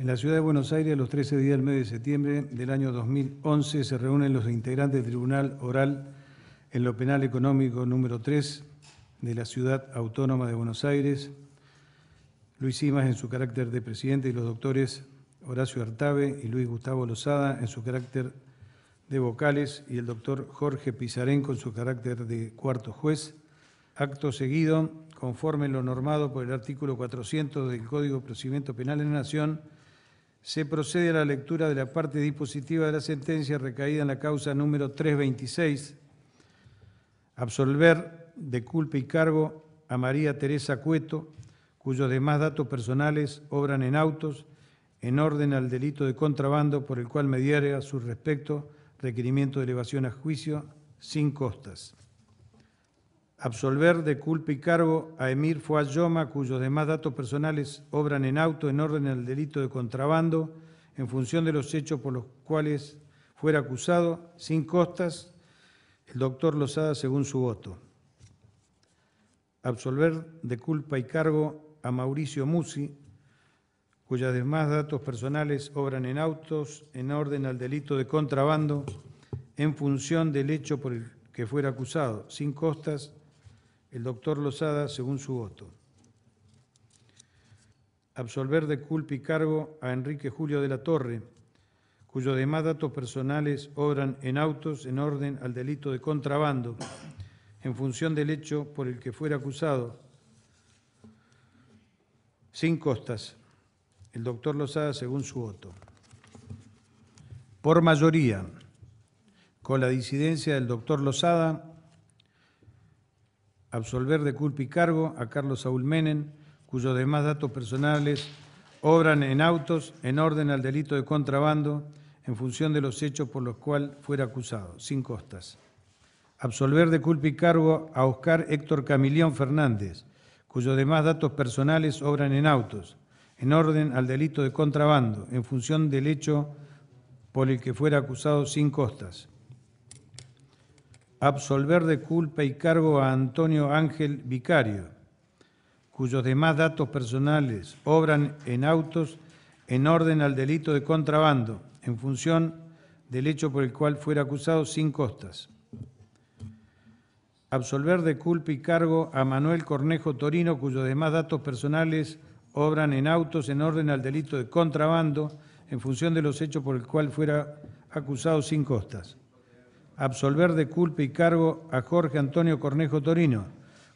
En la ciudad de Buenos Aires, los 13 días del mes de septiembre del año 2011, se reúnen los integrantes del Tribunal Oral en lo Penal Económico número 3 de la Ciudad Autónoma de Buenos Aires, Luis Simas en su carácter de presidente y los doctores Horacio Artave y Luis Gustavo Lozada en su carácter de vocales y el doctor Jorge Pizarenco en su carácter de cuarto juez. Acto seguido, conforme lo normado por el artículo 400 del Código de Procedimiento Penal en la Nación, se procede a la lectura de la parte dispositiva de la sentencia recaída en la causa número 326, absolver de culpa y cargo a María Teresa Cueto, cuyos demás datos personales obran en autos, en orden al delito de contrabando por el cual a su respecto requerimiento de elevación a juicio sin costas absolver de culpa y cargo a Emir Fuad Yoma, cuyos demás datos personales obran en auto en orden al delito de contrabando, en función de los hechos por los cuales fuera acusado, sin costas, el doctor Lozada según su voto. Absolver de culpa y cargo a Mauricio Musi, cuyos demás datos personales obran en autos en orden al delito de contrabando, en función del hecho por el que fuera acusado, sin costas, el doctor Lozada según su voto. Absolver de culpa y cargo a Enrique Julio de la Torre, cuyos demás datos personales obran en autos en orden al delito de contrabando, en función del hecho por el que fuera acusado, sin costas. El doctor Lozada según su voto. Por mayoría, con la disidencia del doctor Lozada, absolver de culpa y cargo a Carlos Saúl Menen, cuyos demás datos personales obran en autos en orden al delito de contrabando en función de los hechos por los cuales fuera acusado, sin costas. Absolver de culpa y cargo a Oscar Héctor Camilión Fernández, cuyos demás datos personales obran en autos, en orden al delito de contrabando, en función del hecho por el que fuera acusado sin costas absolver de culpa y cargo a Antonio Ángel Vicario, cuyos demás datos personales obran en autos en orden al delito de contrabando, en función del hecho por el cual fuera acusado sin costas. Absolver de culpa y cargo a Manuel Cornejo Torino, cuyos demás datos personales obran en autos en orden al delito de contrabando, en función de los hechos por el cual fuera acusado sin costas absolver de culpa y cargo a Jorge Antonio Cornejo Torino,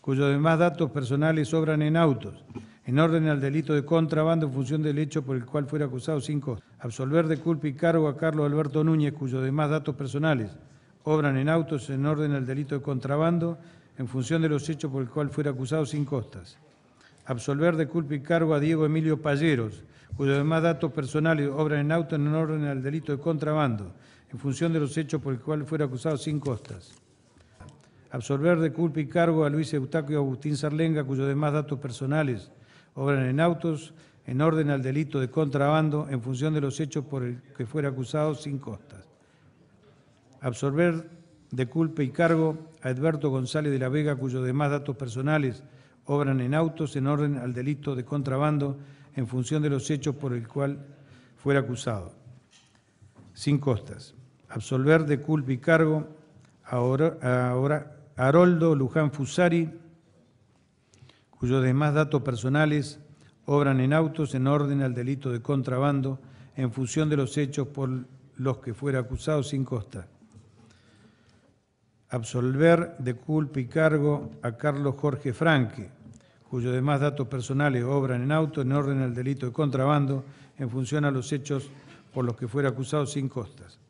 cuyos demás datos personales obran en autos, en orden al delito de contrabando en función del hecho por el cual fuera acusado. sin costas; Absolver de culpa y cargo a Carlos Alberto Núñez, cuyos demás datos personales obran en autos en orden al delito de contrabando en función de los hechos por el cual fuera acusado sin costas. Absolver de culpa y cargo a Diego Emilio Palleros, cuyos demás datos personales obran en autos en orden al delito de contrabando en función de los hechos por el cual fuera acusado sin costas. Absorber de culpa y cargo a Luis Eutaco y Agustín Sarlenga, cuyos demás datos personales obran en autos, en orden al delito de contrabando, en función de los hechos por el que fuera acusado sin costas. Absorber de culpa y cargo a Edberto González de la Vega, cuyos demás datos personales obran en autos, en orden al delito de contrabando, en función de los hechos por el cual fuera acusado, sin costas absolver de culpa y cargo a, ahora Luján Fusari, cuyos demás datos personales obran en autos en orden al delito de contrabando en función de los hechos por los que fuera acusado sin costa. Absolver de culpa y cargo a Carlos Jorge Franque, cuyos demás datos personales obran en autos en orden al delito de contrabando en función a los hechos por los que fuera acusado sin costas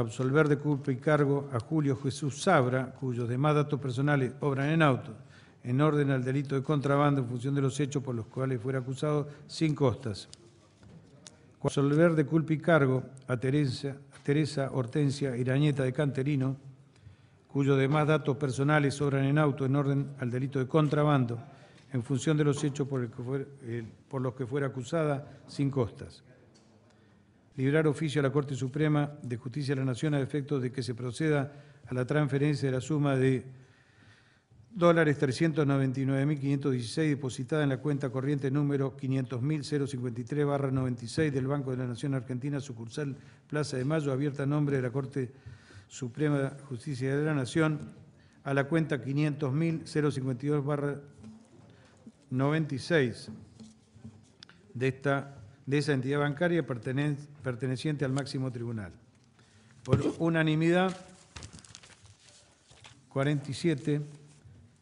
absolver de culpa y cargo a Julio Jesús Sabra, cuyos demás datos personales obran en auto, en orden al delito de contrabando en función de los hechos por los cuales fuera acusado sin costas. Absolver de culpa y cargo a Teresa, Teresa Hortensia Irañeta de Canterino, cuyos demás datos personales obran en auto en orden al delito de contrabando, en función de los hechos por, eh, por los que fuera acusada sin costas librar oficio a la Corte Suprema de Justicia de la Nación a efectos de que se proceda a la transferencia de la suma de dólares 399.516 depositada en la cuenta corriente número 500.053-96 del Banco de la Nación Argentina, sucursal Plaza de Mayo, abierta a nombre de la Corte Suprema de Justicia de la Nación, a la cuenta 500.052-96 de esta de esa entidad bancaria perteneciente al máximo tribunal. Por unanimidad, 47,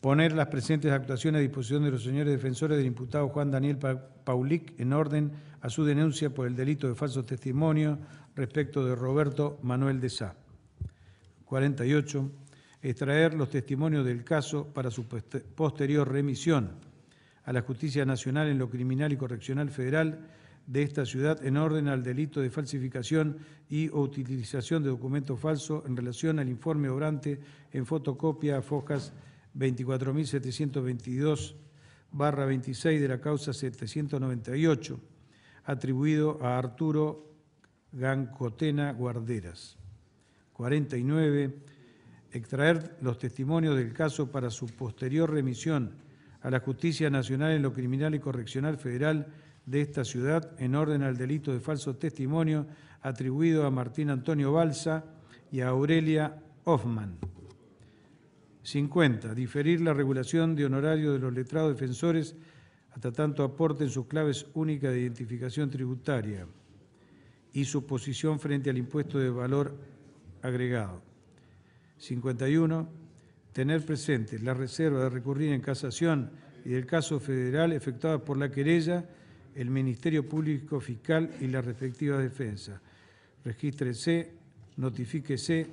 poner las presentes actuaciones a disposición de los señores defensores del imputado Juan Daniel Paulic en orden a su denuncia por el delito de falso testimonio respecto de Roberto Manuel de Sá. 48. Extraer los testimonios del caso para su posterior remisión a la Justicia Nacional en lo Criminal y Correccional Federal de esta ciudad en orden al delito de falsificación y utilización de documento falso en relación al informe obrante en fotocopia Fojas 24.722 barra 26 de la causa 798, atribuido a Arturo Gancotena Guarderas. 49. Extraer los testimonios del caso para su posterior remisión a la Justicia Nacional en lo Criminal y Correccional Federal de esta ciudad en orden al delito de falso testimonio atribuido a Martín Antonio Balsa y a Aurelia Hoffman. 50. Diferir la regulación de honorario de los letrados defensores hasta tanto aporten sus claves únicas de identificación tributaria y su posición frente al impuesto de valor agregado. 51. Tener presente la reserva de recurrir en casación y del caso federal efectuada por la querella el Ministerio Público Fiscal y la respectiva defensa, Regístrese, notifíquese,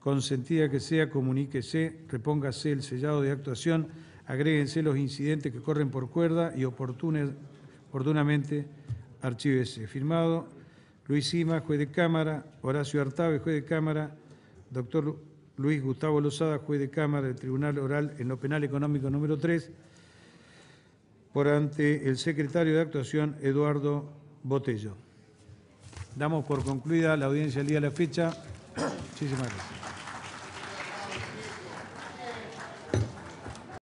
consentida que sea, comuníquese, repóngase el sellado de actuación, agréguense los incidentes que corren por cuerda y oportunamente archívese. Firmado Luis Sima, juez de Cámara, Horacio Artave, juez de Cámara, doctor Luis Gustavo Lozada, juez de Cámara del Tribunal Oral en lo Penal Económico número 3, por ante el secretario de Actuación, Eduardo Botello. Damos por concluida la audiencia del día de la fecha. Muchísimas gracias.